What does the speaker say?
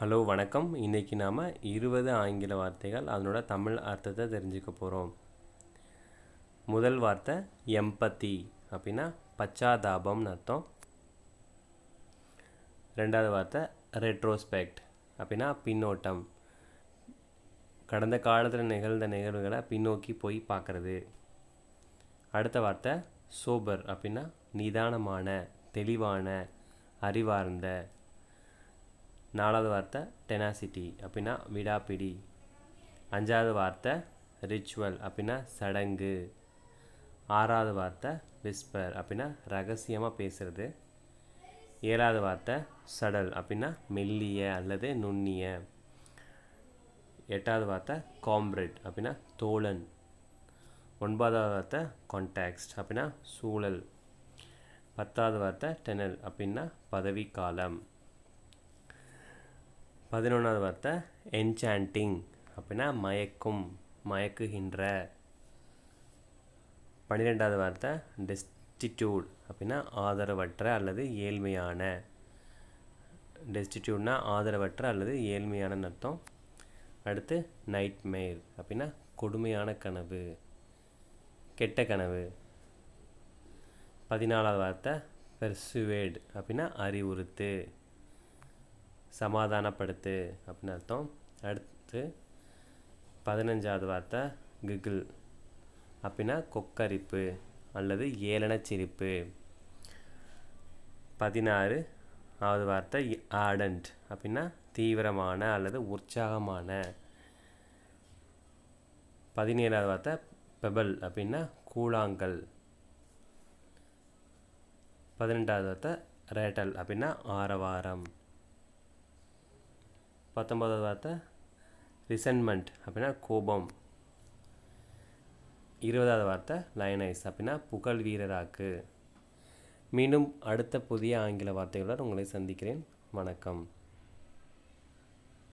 hello வணக்கம் இன்றைக்கி நாம் இருபது ஆங்கில வார்த்தைகள் அதனோட தமிழ் அர்த்தத்தை தெரிஞ்சுக்க போகிறோம் முதல் வார்த்தை எம்பத்தி அப்படின்னா பச்சாதாபம்னு அர்த்தம் ரெண்டாவது வார்த்தை ரெட்ரோஸ்பெக்ட் அப்படின்னா பின்னோட்டம் கடந்த காலத்தில் நிகழ்ந்த நிகழ்வுகளை பின்னோக்கி போய் பார்க்குறது அடுத்த வார்த்தை சோபர் அப்படின்னா நிதானமான தெளிவான அறிவார்ந்த நாலாவது வார்த்தை டெனாசிட்டி அப்படின்னா விடாப்பிடி அஞ்சாவது வார்த்தை ரிச்சுவல் அப்படின்னா சடங்கு ஆறாவது வார்த்தை விஸ்பர் அப்படின்னா ரகசியமாக பேசுகிறது ஏழாவது வார்த்தை சடல் அப்படின்னா மெல்லிய அல்லது நுண்ணிய எட்டாவது வார்த்தை காம்ரேட் அப்படின்னா தோழன் ஒன்பதாவது வார்த்தை கான்டாக்ஸ்ட் அப்படின்னா சூழல் பத்தாவது வார்த்தை டெனல் அப்படின்னா பதவிக்காலம் காலம் பதினொன்றாவது வார்த்தை என்சாண்டிங் அப்படின்னா மயக்கும் மயக்குகின்ற பன்னிரெண்டாவது வார்த்தை டெஸ்டிடியூட் அப்படின்னா ஆதரவற்ற அல்லது ஏழ்மையான டெஸ்டிடியூட்னா ஆதரவற்ற அல்லது ஏழ்மையான அர்த்தம் அடுத்து நைட்மேர் அப்படின்னா கொடுமையான கனவு கெட்ட கனவு பதினாலாவது வார்த்தை பெர்சுவேட் அப்படின்னா அறிவுறுத்து சமாதானப்படுத்து அப்படின்னு அர்த்தம் அடுத்து பதினஞ்சாவது வார்த்தை கிகில் அப்படின்னா கொக்கரிப்பு அல்லது ஏளனச்சிரிப்பு பதினாறு ஆவது வார்த்தை ஆடண்ட் அப்படின்னா தீவிரமான அல்லது உற்சாகமான பதினேழாவது வார்த்தை பெபல் அப்படின்னா கூழாங்கல் பதினெட்டாவது வார்த்தை ரேட்டல் அப்படின்னா ஆரவாரம் பத்தொம்பதாவது வார்த்தை ரிசன்மெண்ட் அப்படின்னா கோபம் இருபதாவது வார்த்தை லயனைஸ் அப்படின்னா புகழ் வீரராக்கு மீண்டும் அடுத்த புதிய ஆங்கில வார்த்தைகளுடன் உங்களை சந்திக்கிறேன் வணக்கம்